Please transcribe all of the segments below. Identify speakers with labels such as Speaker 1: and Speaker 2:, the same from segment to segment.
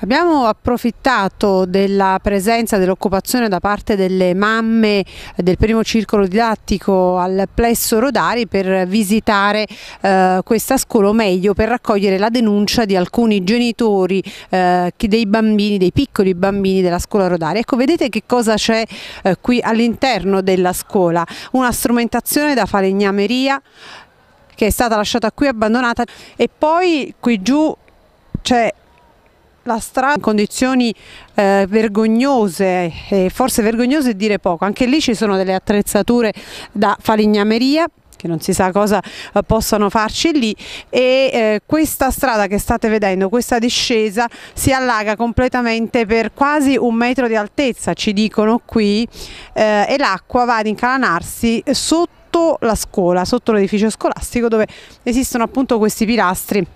Speaker 1: Abbiamo approfittato della presenza dell'occupazione da parte delle mamme del primo circolo didattico al plesso Rodari per visitare eh, questa scuola o meglio per raccogliere la denuncia di alcuni genitori eh, dei bambini, dei piccoli bambini della scuola Rodari. Ecco vedete che cosa c'è eh, qui all'interno della scuola, una strumentazione da falegnameria che è stata lasciata qui abbandonata e poi qui giù c'è la strada in condizioni eh, vergognose, eh, forse vergognose è dire poco, anche lì ci sono delle attrezzature da falegnameria che non si sa cosa eh, possano farci lì e eh, questa strada che state vedendo, questa discesa si allaga completamente per quasi un metro di altezza ci dicono qui eh, e l'acqua va ad incalanarsi sotto la scuola, sotto l'edificio scolastico dove esistono appunto questi pilastri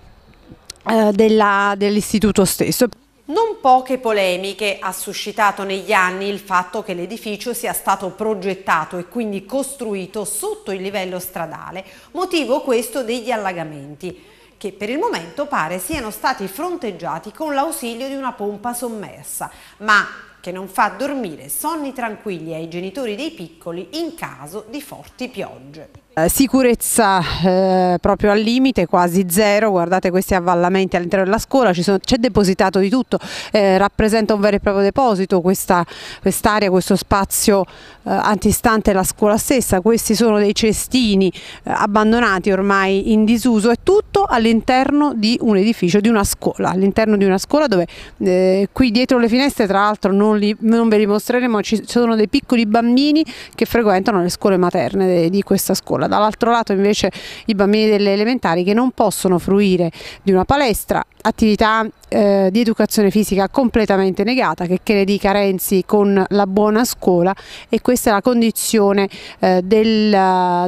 Speaker 1: eh, dell'istituto stesso. Non poche polemiche ha suscitato negli anni il fatto che l'edificio sia stato progettato e quindi costruito sotto il livello stradale, motivo questo degli allagamenti, che per il momento pare siano stati fronteggiati con l'ausilio di una pompa sommersa, ma che non fa dormire sonni tranquilli ai genitori dei piccoli in caso di forti piogge. Eh, sicurezza eh, proprio al limite, quasi zero, guardate questi avvallamenti all'interno della scuola, c'è depositato di tutto, eh, rappresenta un vero e proprio deposito quest'area, quest questo spazio eh, antistante la scuola stessa, questi sono dei cestini eh, abbandonati ormai in disuso è tutto all'interno di un edificio, di una scuola, all'interno di una scuola dove eh, qui dietro le finestre tra l'altro non non, li, non ve li mostreremo, ci sono dei piccoli bambini che frequentano le scuole materne di questa scuola. Dall'altro lato invece i bambini delle elementari che non possono fruire di una palestra, attività eh, di educazione fisica completamente negata, che, che ne dica Renzi con la buona scuola e questa è la condizione eh, del,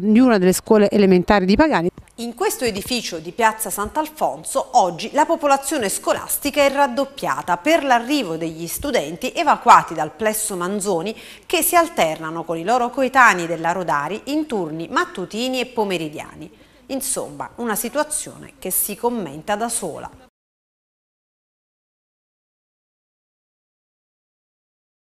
Speaker 1: di una delle scuole elementari di Pagani. In questo edificio di Piazza Sant'Alfonso oggi la popolazione scolastica è raddoppiata per l'arrivo degli studenti evacuati dal plesso Manzoni che si alternano con i loro coetanei della Rodari in turni mattutini e pomeridiani. Insomma, una situazione che si commenta da sola.